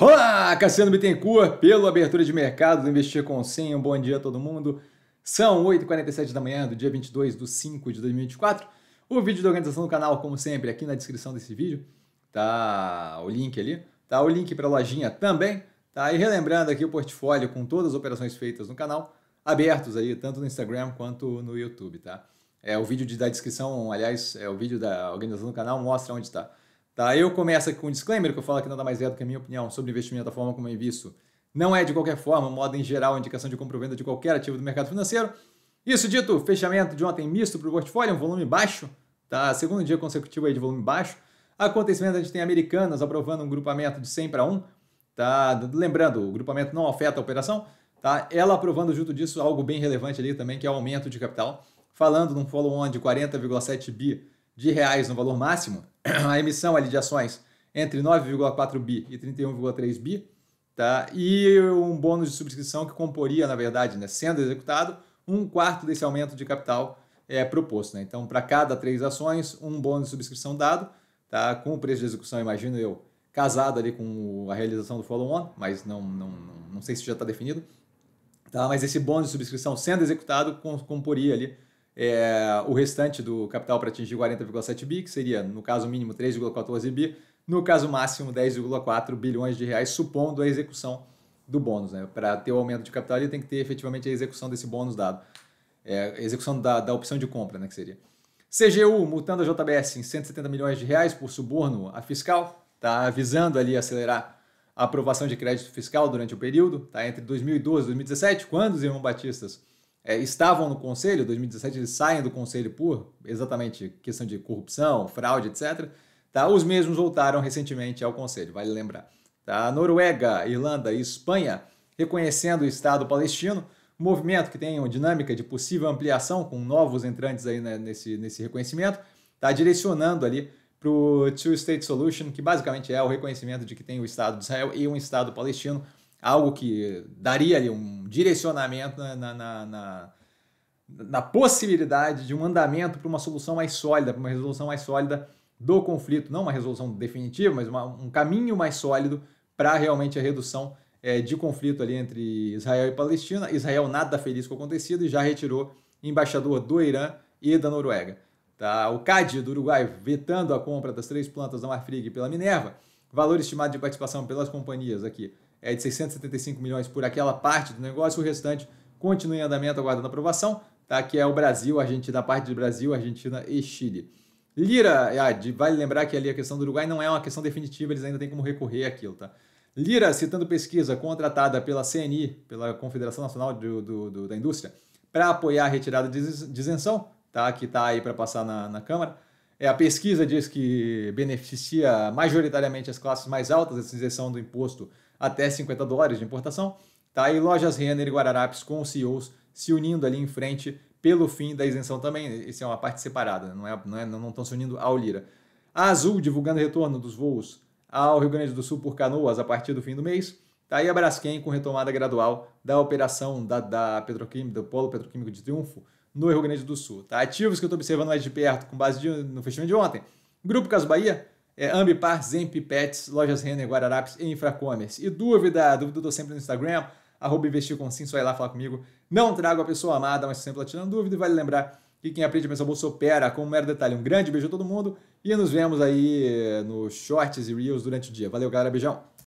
Olá, Cassiano Bittencourt, pela abertura de mercado do Investir com 100. Um bom dia a todo mundo. São 8h47 da manhã do dia 22 de 5 de 2024. O vídeo da organização do canal, como sempre, aqui na descrição desse vídeo. Tá o link ali. Tá o link para a lojinha também. Tá? E relembrando aqui o portfólio com todas as operações feitas no canal, abertos aí, tanto no Instagram quanto no YouTube, tá? É, o vídeo de, da descrição, aliás, é o vídeo da organização do canal mostra onde está. Tá? Eu começo aqui com um disclaimer que eu falo que nada mais é do que a minha opinião sobre investimento da forma como eu visto. Não é de qualquer forma, modo em geral, indicação de compra ou venda de qualquer ativo do mercado financeiro. Isso dito, fechamento de ontem misto para o portfólio, um volume baixo, tá? Segundo dia consecutivo aí de volume baixo. Acontecimento, a gente tem Americanas aprovando um grupamento de 100 para 1, tá? Lembrando, o grupamento não afeta a operação, tá? Ela aprovando junto disso algo bem relevante ali também, que é o aumento de capital, falando num follow-on de 40,7 bi de reais no valor máximo, a emissão ali de ações entre 9,4 bi e 31,3 bi, tá? e um bônus de subscrição que comporia, na verdade, né, sendo executado, um quarto desse aumento de capital é, proposto. Né? Então, para cada três ações, um bônus de subscrição dado, tá? com o preço de execução, imagino eu, casado ali com a realização do follow-on, mas não, não, não, sei se já está definido. Tá? Mas esse bônus de subscrição sendo executado comporia ali é, o restante do capital para atingir 40,7 bi, que seria, no caso mínimo, 3,14 bi, no caso máximo, 10,4 bilhões de reais, supondo a execução do bônus. Né? Para ter o aumento de capital, ele tem que ter efetivamente a execução desse bônus dado, é, execução da, da opção de compra, né, que seria. CGU multando a JBS em 170 milhões de reais por suborno a fiscal, está avisando ali acelerar a aprovação de crédito fiscal durante o período, tá? entre 2012 e 2017, quando os irmãos Batistas é, estavam no conselho, 2017 eles saem do conselho por exatamente questão de corrupção, fraude, etc. Tá? Os mesmos voltaram recentemente ao conselho, vale lembrar. Tá? Noruega, Irlanda e Espanha reconhecendo o Estado palestino, movimento que tem uma dinâmica de possível ampliação com novos entrantes aí né, nesse, nesse reconhecimento, está direcionando ali para o Two State Solution, que basicamente é o reconhecimento de que tem o Estado de Israel e um Estado palestino algo que daria ali um direcionamento na, na, na, na possibilidade de um andamento para uma solução mais sólida, para uma resolução mais sólida do conflito, não uma resolução definitiva, mas uma, um caminho mais sólido para realmente a redução é, de conflito ali entre Israel e Palestina. Israel nada feliz com o acontecido e já retirou embaixador do Irã e da Noruega. Tá? O CAD do Uruguai vetando a compra das três plantas da Marfrig pela Minerva, valor estimado de participação pelas companhias aqui é, de 675 milhões por aquela parte do negócio, o restante continua em andamento aguardando aprovação, tá? que é o Brasil, Argentina, a parte do Brasil, Argentina e Chile. Lira, ah, vale lembrar que ali a questão do Uruguai não é uma questão definitiva, eles ainda têm como recorrer àquilo, tá? Lira, citando pesquisa contratada pela CNI, pela Confederação Nacional do, do, do da Indústria, para apoiar a retirada de isenção, tá? que está aí para passar na, na Câmara, é, a pesquisa diz que beneficia majoritariamente as classes mais altas, essa isenção do imposto até 50 dólares de importação. Tá? E lojas Renner e Guararapes com os CEOs se unindo ali em frente pelo fim da isenção também. Isso é uma parte separada, não, é, não, é, não estão se unindo ao Lira. A Azul divulgando retorno dos voos ao Rio Grande do Sul por canoas a partir do fim do mês. Tá e a Braskem com retomada gradual da operação da, da Petroquímica, do Polo Petroquímico de Triunfo, no Rio Grande do Sul. Tá? Ativos que eu estou observando mais de perto, com base de, no fechamento de ontem. Grupo Caso Bahia, é, Ambipar, Zemp, Pets, Lojas Renner, Guararapes e Infracommerce. E dúvida, dúvida eu tô sempre no Instagram, arroba investir com sim, só ir lá falar comigo. Não trago a pessoa amada, mas sempre lá tirando dúvida. E vale lembrar que quem aprende a pensar bolsa opera com um mero detalhe. Um grande beijo a todo mundo e nos vemos aí eh, nos shorts e reels durante o dia. Valeu, galera. Beijão.